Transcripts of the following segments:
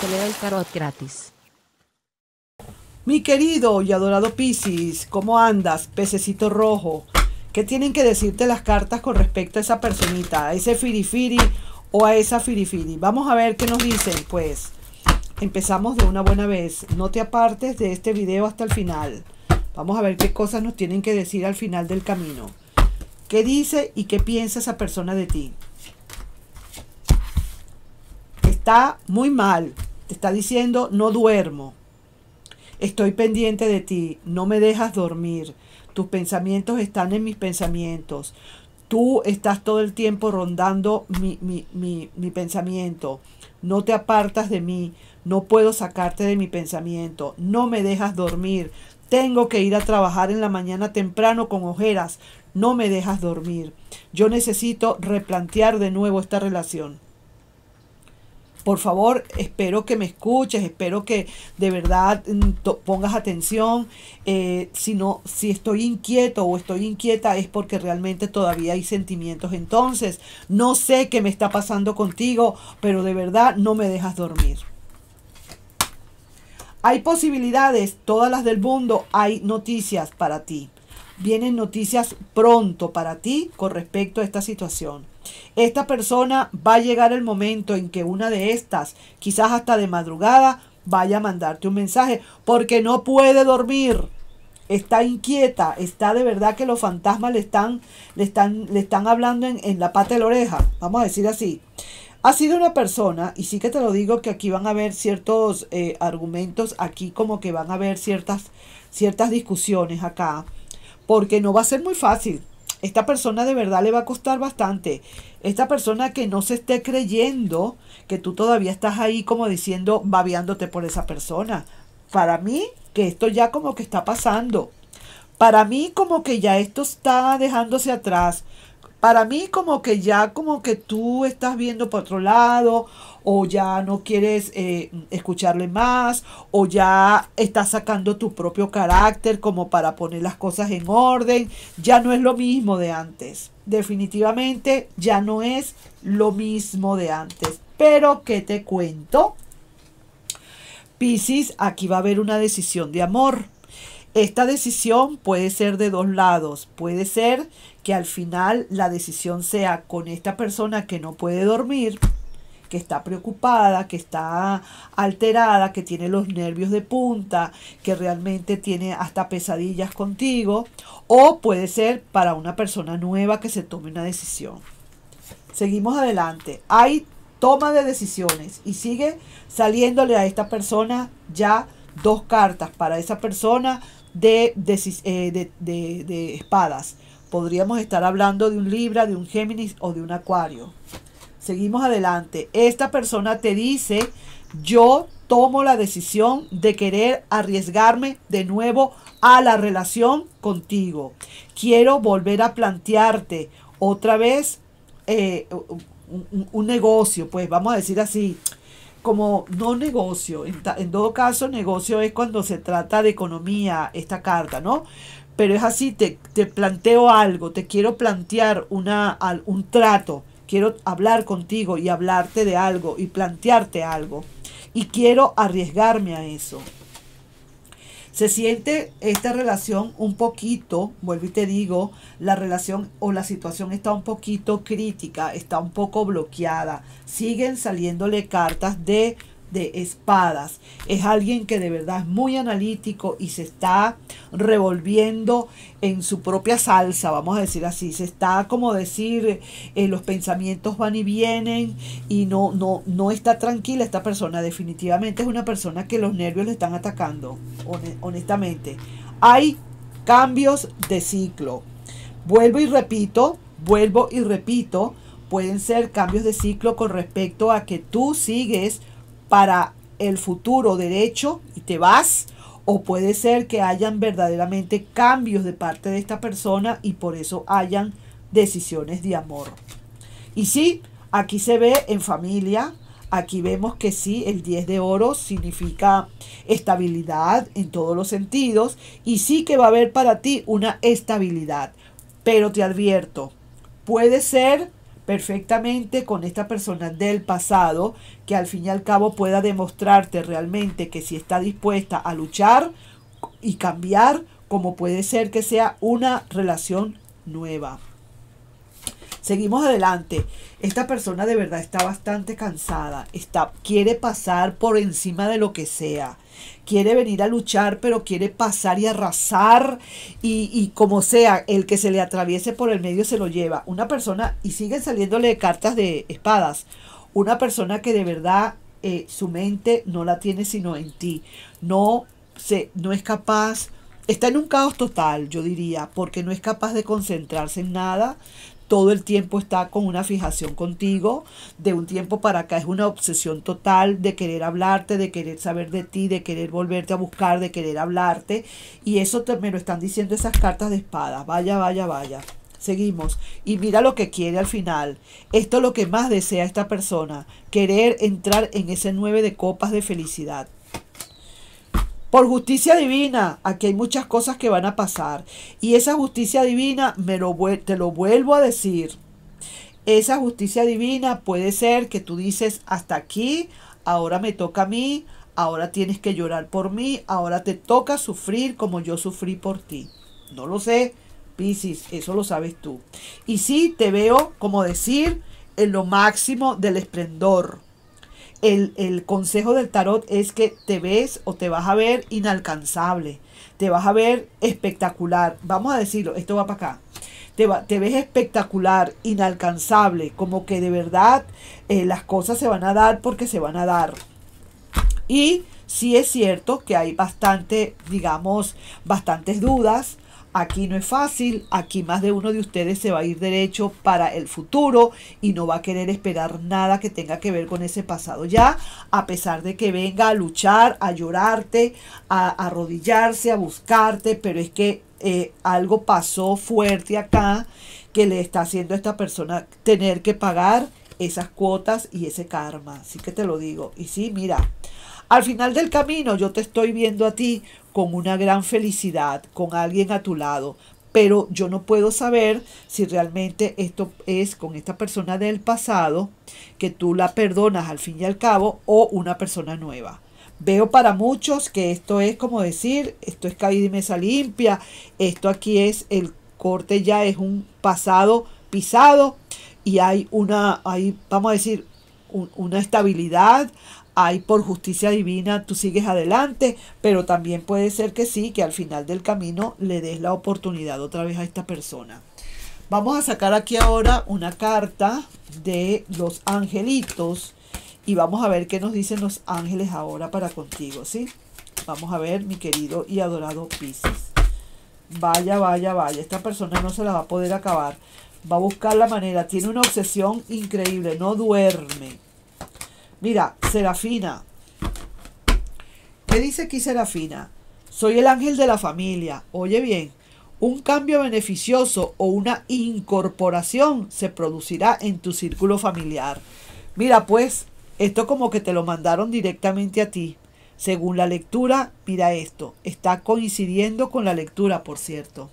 te da el tarot gratis. Mi querido y adorado Piscis, ¿cómo andas, pececito rojo? ¿Qué tienen que decirte las cartas con respecto a esa personita, a ese firifiri o a esa firifiri? Vamos a ver qué nos dicen, pues. Empezamos de una buena vez. No te apartes de este video hasta el final. Vamos a ver qué cosas nos tienen que decir al final del camino. ¿Qué dice y qué piensa esa persona de ti? Está muy mal, te está diciendo, no duermo. Estoy pendiente de ti, no me dejas dormir. Tus pensamientos están en mis pensamientos. Tú estás todo el tiempo rondando mi, mi, mi, mi pensamiento. No te apartas de mí, no puedo sacarte de mi pensamiento. No me dejas dormir. Tengo que ir a trabajar en la mañana temprano con ojeras. No me dejas dormir. Yo necesito replantear de nuevo esta relación por favor, espero que me escuches, espero que de verdad mm, pongas atención. Eh, si, no, si estoy inquieto o estoy inquieta es porque realmente todavía hay sentimientos. Entonces, no sé qué me está pasando contigo, pero de verdad no me dejas dormir. Hay posibilidades, todas las del mundo, hay noticias para ti. Vienen noticias pronto para ti con respecto a esta situación. Esta persona va a llegar el momento en que una de estas, quizás hasta de madrugada, vaya a mandarte un mensaje porque no puede dormir. Está inquieta, está de verdad que los fantasmas le están, le están, le están hablando en, la pata de la oreja, vamos a decir así. Ha sido una persona, y sí que te lo digo que aquí van a haber ciertos eh, argumentos, aquí como que van a haber ciertas, ciertas discusiones acá, porque no va a ser muy fácil esta persona de verdad le va a costar bastante. Esta persona que no se esté creyendo que tú todavía estás ahí como diciendo, babeándote por esa persona. Para mí, que esto ya como que está pasando. Para mí como que ya esto está dejándose atrás. Para mí como que ya como que tú estás viendo por otro lado o ya no quieres eh, escucharle más o ya estás sacando tu propio carácter como para poner las cosas en orden. Ya no es lo mismo de antes. Definitivamente ya no es lo mismo de antes. Pero ¿qué te cuento? Piscis, aquí va a haber una decisión de amor esta decisión puede ser de dos lados. Puede ser que al final la decisión sea con esta persona que no puede dormir, que está preocupada, que está alterada, que tiene los nervios de punta, que realmente tiene hasta pesadillas contigo. O puede ser para una persona nueva que se tome una decisión. Seguimos adelante. Hay toma de decisiones y sigue saliéndole a esta persona ya dos cartas para esa persona eh, de, de, espadas. Podríamos estar hablando de un Libra, de un Géminis o de un Acuario. Seguimos adelante. Esta persona te dice, yo tomo la decisión de querer arriesgarme de nuevo a la relación contigo. Quiero volver a plantearte otra vez eh, un, negocio, pues vamos a decir así, como no negocio, en, todo caso negocio es cuando se trata de economía esta carta, ¿no? Pero es así, te, planteo algo, te quiero plantear una, un trato, quiero hablar contigo y hablarte de algo y plantearte algo. Y quiero arriesgarme a eso. Se siente esta relación un poquito, vuelvo y te digo, la relación o la situación está un poquito crítica, está un poco bloqueada. Siguen saliéndole cartas de de espadas. Es alguien que de verdad es muy analítico y se está revolviendo en su propia salsa, vamos a decir así. Se está, como decir, eh, los pensamientos van y vienen y no, no, no está tranquila esta persona. Definitivamente es una persona que los nervios le están atacando, honestamente. Hay cambios de ciclo. Vuelvo y repito, vuelvo y repito. Pueden ser cambios de ciclo con respecto a que tú sigues para el futuro derecho y te vas. O puede ser que hayan verdaderamente cambios de parte de esta persona y por eso hayan decisiones de amor. Y sí, aquí se ve en familia, aquí vemos que sí, el 10 de oro significa estabilidad en todos los sentidos y sí que va a haber para ti una estabilidad. Pero te advierto, puede ser perfectamente con esta persona del pasado que al fin y al cabo pueda demostrarte realmente que si está dispuesta a luchar y cambiar, como puede ser que sea una relación nueva. Seguimos adelante. Esta persona de verdad está bastante cansada. Está, quiere pasar por encima de lo que sea. Quiere venir a luchar, pero quiere pasar y arrasar. Y, como sea, el que se le atraviese por el medio se lo lleva. Una persona, y siguen saliéndole cartas de espadas. Una persona que de verdad eh, su mente no la tiene sino en ti. No, se, no es capaz está en un caos total, yo diría, porque no es capaz de concentrarse en nada, todo el tiempo está con una fijación contigo, de un tiempo para acá es una obsesión total de querer hablarte, de querer saber de ti, de querer volverte a buscar, de querer hablarte. Y eso te, me lo están diciendo esas cartas de espada. Vaya, vaya, vaya. Seguimos. Y mira lo que quiere al final. Esto es lo que más desea esta persona. Querer entrar en ese nueve de copas de felicidad. Por justicia divina, aquí hay muchas cosas que van a pasar. Y esa justicia divina, me te lo vuelvo a decir, esa justicia divina puede ser que tú dices, hasta aquí, ahora me toca a mí, ahora tienes que llorar por mí, ahora te toca sufrir como yo sufrí por ti. No lo sé, Piscis, eso lo sabes tú. Y sí, te veo, como decir, en lo máximo del esplendor el, consejo del tarot es que te ves o te vas a ver inalcanzable, te vas a ver espectacular. Vamos a decirlo, esto va para acá. Te, te, ves espectacular, inalcanzable, como que de verdad eh, las cosas se van a dar porque se van a dar. Y sí es cierto que hay bastante, digamos, bastantes dudas, Aquí no es fácil, aquí más de uno de ustedes se va a ir derecho para el futuro y no va a querer esperar nada que tenga que ver con ese pasado ya, a pesar de que venga a luchar, a llorarte, a, arrodillarse, a buscarte, pero es que eh, algo pasó fuerte acá que le está haciendo a esta persona tener que pagar esas cuotas y ese karma. Así que te lo digo. Y sí, mira, al final del camino yo te estoy viendo a ti con una gran felicidad, con alguien a tu lado, pero yo no puedo saber si realmente esto es con esta persona del pasado, que tú la perdonas al fin y al cabo, o una persona nueva. Veo para muchos que esto es como decir, esto es caída y mesa limpia, esto aquí es el corte ya es un pasado pisado y hay una, hay, vamos a decir, una estabilidad, hay por justicia divina, tú sigues adelante, pero también puede ser que sí, que al final del camino le des la oportunidad otra vez a esta persona. Vamos a sacar aquí ahora una carta de los angelitos y vamos a ver qué nos dicen los ángeles ahora para contigo, ¿sí? Vamos a ver, mi querido y adorado Pisces. Vaya, vaya, vaya, esta persona no se la va a poder acabar. Va a buscar la manera, tiene una obsesión increíble, no duerme Mira, Serafina. ¿Qué dice aquí Serafina? Soy el ángel de la familia. Oye bien, un cambio beneficioso o una incorporación se producirá en tu círculo familiar. Mira, pues, esto como que te lo mandaron directamente a ti. Según la lectura, mira esto. Está coincidiendo con la lectura, por cierto.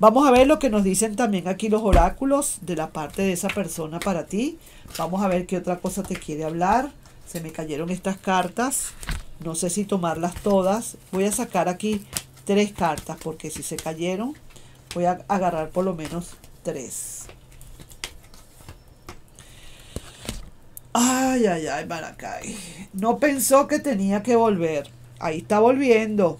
Vamos a ver lo que nos dicen también aquí los oráculos de la parte de esa persona para ti. Vamos a ver qué otra cosa te quiere hablar. Se me cayeron estas cartas. No sé si tomarlas todas. Voy a sacar aquí tres cartas porque si se cayeron voy a agarrar por lo menos tres. Ay, ay, ay, Maracay. No pensó que tenía que volver. Ahí está volviendo.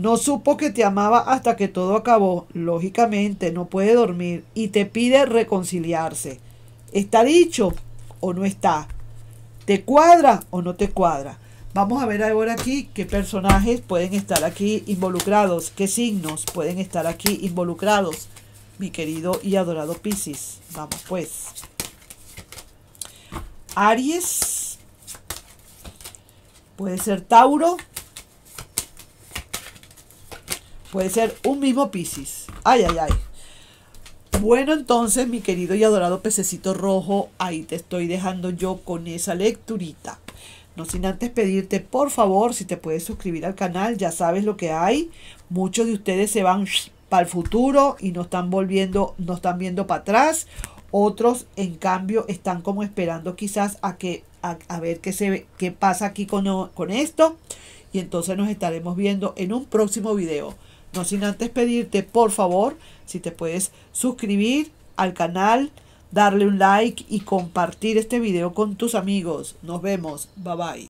No supo que te amaba hasta que todo acabó. Lógicamente, no puede dormir y te pide reconciliarse. ¿Está dicho o no está? ¿Te cuadra o no te cuadra? Vamos a ver ahora aquí qué personajes pueden estar aquí involucrados, qué signos pueden estar aquí involucrados, mi querido y adorado Piscis. Vamos pues. Aries, puede ser Tauro, Puede ser un mismo Piscis. Ay, ay, ay. Bueno, entonces, mi querido y adorado pececito rojo, ahí te estoy dejando yo con esa lecturita. No sin antes pedirte, por favor, si te puedes suscribir al canal, ya sabes lo que hay. Muchos de ustedes se van para el futuro y no están volviendo, no están viendo para atrás. Otros, en cambio, están como esperando quizás a que a, ver qué se qué pasa aquí con esto. Y entonces nos estaremos viendo en un próximo video. No sin antes pedirte, por favor, si te puedes suscribir al canal, darle un like y compartir este video con tus amigos. Nos vemos. Bye bye.